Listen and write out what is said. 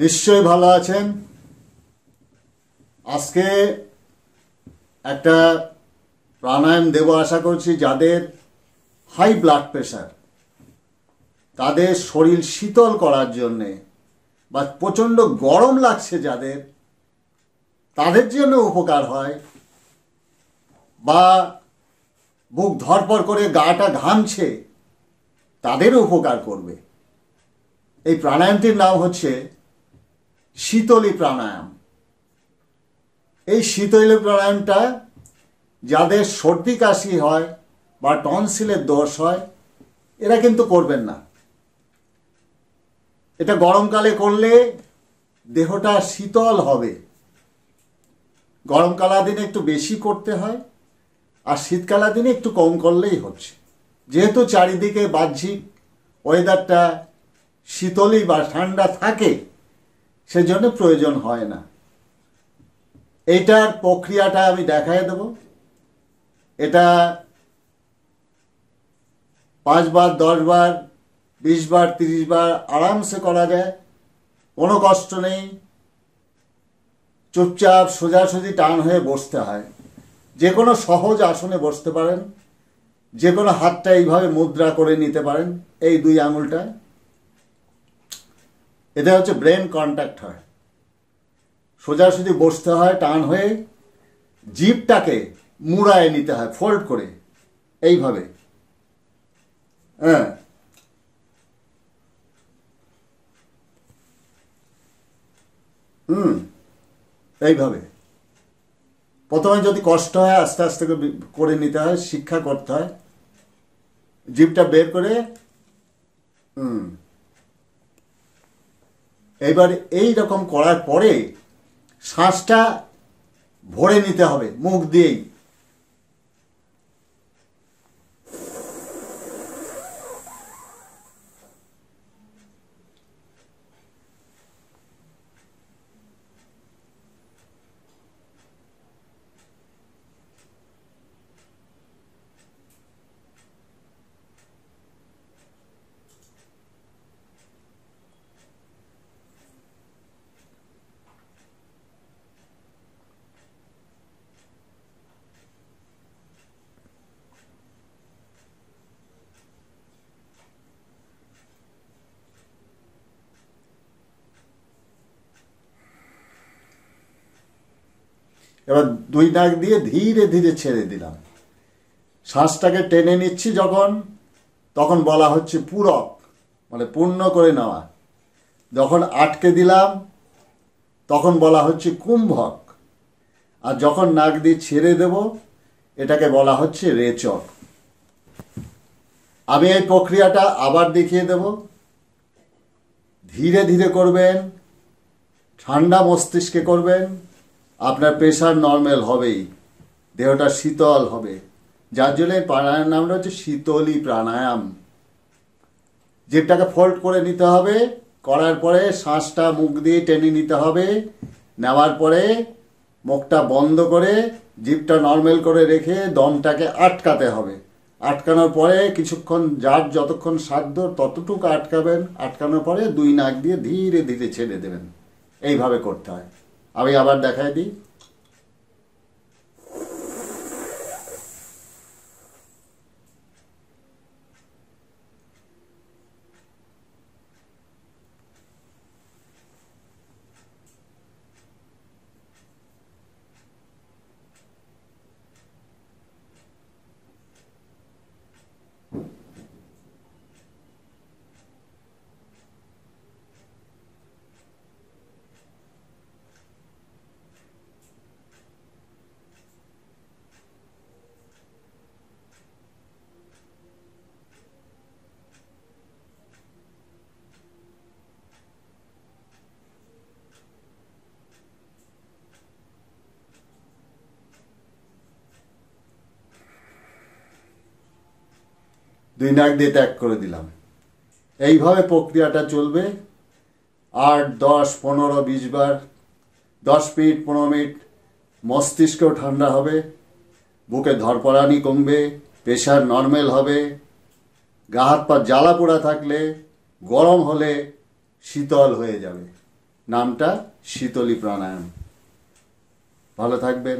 নিশ্চয় ভালো আছেন আজকে একটা প্রাণায়াম দেব আশা করছি যাদের হাই ব্লাড প্রেশার তাদের শরীর শীতল করার জন্যে বা প্রচণ্ড গরম লাগছে যাদের তাদের জন্য উপকার হয় বা বুক ধরপর করে গাটা ঘামছে তাদেরও উপকার করবে এই প্রাণায়ামটির নাম হচ্ছে শীতলী প্রাণায়াম এই শীতলী প্রাণায়ামটা যাদের সর্দি কাশি হয় বা টনসিলের দোষ হয় এরা কিন্তু করবেন না এটা গরমকালে করলে দেহটা শীতল হবে দিনে একটু বেশি করতে হয় আর দিনে একটু কম করলেই হচ্ছে যেহেতু চারিদিকে বাহ্যিক ওয়েদারটা শীতলই বা ঠান্ডা থাকে সেজন্য প্রয়োজন হয় না এইটার প্রক্রিয়াটা আমি দেখাই দেব এটা পাঁচবার দশবার বিশবার তিরিশবার আরামসে করা যায় কোনো কষ্ট নেই চুপচাপ সোজাসুজি টান হয়ে বসতে হয় যে কোনো সহজ আসনে বসতে পারেন যে কোনো হাতটা এইভাবে মুদ্রা করে নিতে পারেন এই দুই আঙুলটা এতে হচ্ছে ব্রেন কন্ট্যাক্ট হয় সোজাসুজি বসতে হয় টান হয়ে জিপটাকে মুড়ায় নিতে হয় ফোল্ড করে এইভাবে হ্যাঁ হুম এইভাবে প্রথমে যদি কষ্ট হয় আস্তে আস্তে করে নিতে হয় শিক্ষা করতে হয় জিপটা বের করে হুম এবার এই রকম করার পরে শ্বাসটা ভরে নিতে হবে মুখ দিয়েই এবার দুই নাক দিয়ে ধীরে ধীরে ছেড়ে দিলাম শ্বাসটাকে টেনে নিচ্ছি যখন তখন বলা হচ্ছে পূরক মানে পূর্ণ করে নেওয়া যখন আটকে দিলাম তখন বলা হচ্ছে কুম্ভক আর যখন নাক দিয়ে ছেড়ে দেব এটাকে বলা হচ্ছে রেচক আমি এই প্রক্রিয়াটা আবার দেখিয়ে দেব ধীরে ধীরে করবেন ঠান্ডা মস্তিষ্কে করবেন আপনার প্রেশার নর্মাল হবেই দেহটা শীতল হবে যার জন্য প্রাণায়াম নামটা হচ্ছে শীতলই প্রাণায়াম জিভটাকে ফোল্ড করে নিতে হবে করার পরে শ্বাসটা মুখ দিয়ে টেনে নিতে হবে নেওয়ার পরে মুখটা বন্ধ করে জিভটা নর্মাল করে রেখে দমটাকে আটকাতে হবে আটকানোর পরে কিছুক্ষণ যার যতক্ষণ সাধ্য ততটুকু আটকাবেন আটকানোর পরে দুই নাক দিয়ে ধীরে ধীরে ছেড়ে দেবেন এইভাবে করতে হয় আমি আবার দেখায় দিই দুই নাক দিয়ে ত্যাগ করে দিলাম এইভাবে প্রক্রিয়াটা চলবে আট দশ পনেরো বিশ বার দশ মিনিট পনেরো মিনিট মস্তিষ্কও ঠান্ডা হবে বুকে ধরপড়ানি কমবে প্রেশার নর্মেল হবে গা হাত পা জ্বালা পোড়া থাকলে গরম হলে শীতল হয়ে যাবে নামটা শীতলী প্রাণায়াম ভালো থাকবেন